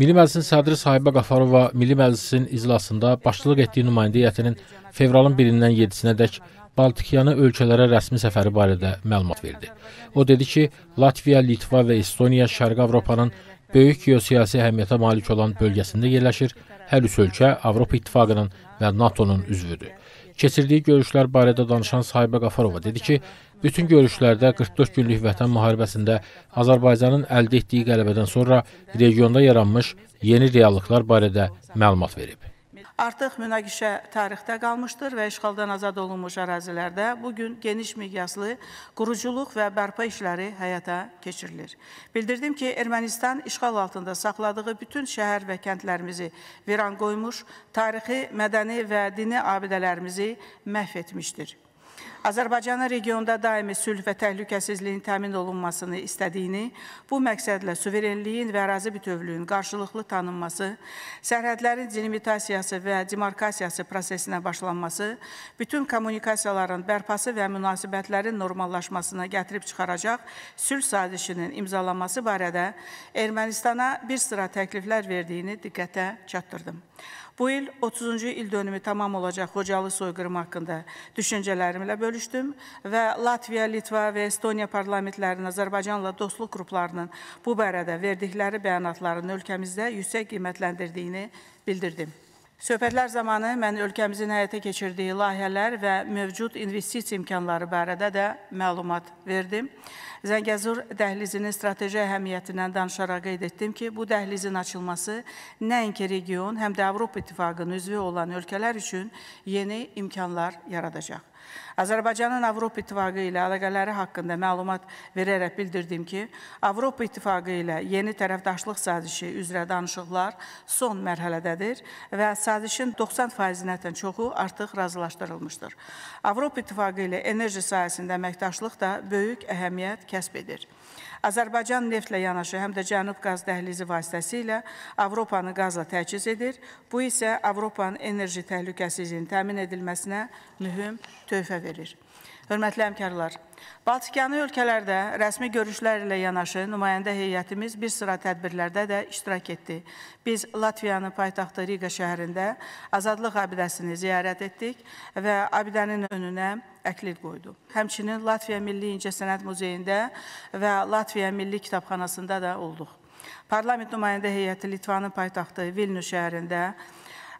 Milli Məclisin sədri Sahibə Qafarova Milli Məclisin iclasında başçılıq etdiyi nümayəndə heyətinin fevralın 1-dən 7-sinədək Baltikyanı ölkələrə rəsmi səfəri barədə məlumat verdi. O dedi ki, Latviya, Litva və Estoniya Şərqi Avropanın böyük geosiyasi əhəmiyyətə malik olan bölgəsində yerləşir. Hər üç ölkə Avropa İttifaqının və NATO-nun üzvüdür. Keçirdiyi görüşlər barədə danışan Sahibə Qafarova dedi ki, bütün görüşlərdə 44 günlük vətən müharibəsində Azərbaycanın əldə etdiyi qələbədən sonra regionda yaranmış yeni reallıqlar barədə məlumat verib. Artıq münaqişə tarixdə qalmışdır və işğaldan azad olunmuş ərazilərdə bugün geniş miqyaslı quruculuq və bərpa işləri həyata keçirilir. Bildirdim ki, Ermənistan işğal altında saxladığı bütün şəhər və kəndlərimizi viran qoymuş, tarixi, mədəni və dini abidələrimizi məhv etmişdir. Azərbaycanın regionda daimi sülh və təhlükəsizliyin təmin olunmasını istədiyini, bu məqsədlə suverenliyin və ərazi bütövlüyün qarşılıqlı tanınması, sərhədlərin delimitasiyası və demarkasiyası prosesinə başlanması, bütün kommunikasiyaların bərpası və münasibətlərin normallaşmasına gətirib çıxaracaq sülh sazişinin imzalanması barədə Ermənistana bir sıra təkliflər verdiyini diqqətə çatdırdım. Bu il 30-cu il dönümü tamam olacaq Xocalı soyqırımı haqqında düşüncələrimi fikirlərimlə bölüşdüm və Latviya, Litva və Estoniya parlamentlərinin Azərbaycanla dostluq qruplarının bu barədə verdikləri bəyanatların ölkəmizdə yüksək qiymətləndirdiyini bildirdim. Söhbətlər zamanı mən ölkəmizin həyata keçirdiyi layihələr və mövcud investisiya imkanları barədə də məlumat verdim. Zəngəzur dəhlizinin strateji əhəmiyyətindən danışaraq qeyd etdim ki, bu dəhlizin açılması nəinki region, həm də Avropa İttifaqının üzvü olan ölkələr üçün yeni imkanlar yaradacaq. Azərbaycanın Avropa İttifaqı ilə əlaqələri haqqında məlumat verərək bildirdim ki, Avropa İttifaqı ilə yeni tərəfdaşlıq sazişi üzrə danışıqlar son mərhələdədir və sazişin 90%-dən çoxu artıq razılaşdırılmışdır. Avropa İttifaqı ilə enerji sahəsində əməkdaşlıq da böyük əhəmiyyət kəsb edir. Azərbaycan neftlə yanaşı həm də Cənub qaz dəhlizi vasitəsilə Avropanı qazla təchiz edir. Bu isə Avropanın enerji təhlükəsizliyinin təmin edilməsinə mühüm təsir edir töhfə verir. Hörmətli əmkarlar, Baltikyanı ölkələrdə rəsmi görüşlər ilə yanaşı nümayəndə heyətimiz bir sıra tədbirlərdə də iştirak etdi. Biz Latviyanın paytaxtı Riqa şəhərində Azadlıq abidəsini ziyarət etdik və abidənin önünə əklil qoydu. Həmçinin Latviya Milli İncəsənət Muzeyində və Latviya Milli Kitabxanasında da olduq. Parlament nümayəndə heyəti Litvanın paytaxtı Vilnius şəhərində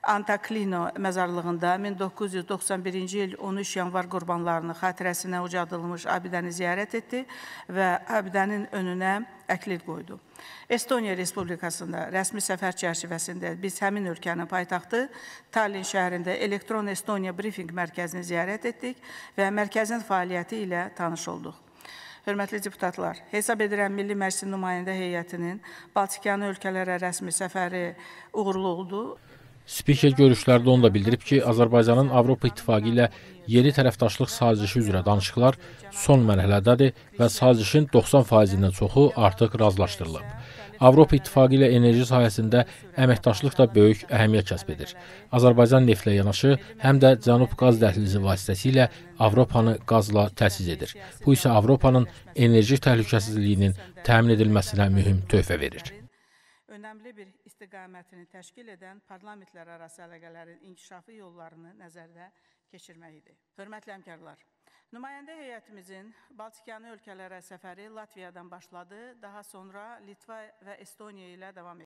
Antaklino məzarlığında 1991-ci il 13 yanvar qurbanlarının xatirəsinə ucadılmış abidəni ziyarət etdi və abidənin önünə əklil qoydu. Estoniya Respublikasında rəsmi səfər çərçivəsində biz həmin ölkənin paytaxtı Tallin şəhərində Elektron Estoniya Briefing mərkəzini ziyarət etdik və mərkəzin fəaliyyəti ilə tanış olduq. Hörmətli deputatlar, hesab edirəm Milli Məclisin nümayəndə heyətinin Baltikanı ölkələrə rəsmi səfəri uğurlu oldu. Spiker görüşlərdə onu da bildirib ki, Azərbaycanın Avropa İttifaqı ilə yeni tərəfdaşlıq sazişi üzrə danışıqlar son mərhələdədir və sazişin 90%-dən çoxu artıq razılaşdırılıb. Avropa İttifaqı ilə enerji sahəsində əməkdaşlıq da böyük əhəmiyyət kəsb edir. Azərbaycan neftlə yanaşı, həm də Cənub qaz dəhlizi vasitəsilə Avropanı qazla təchiz edir. Bu isə Avropanın enerji təhlükəsizliyinin təmin edilməsinə mühüm töhfə verir görkəmli bir istiqamətini təşkil edən parlamentlər arası əlaqələrin inkişafı yollarını nəzərdə keçirmək idi. Hörmətli həmkarlar, Nümayəndə heyətimizin Baltikanı ölkələrə səfəri Latviyadan başladı, daha sonra Litva və Estoniya ilə davam etdi.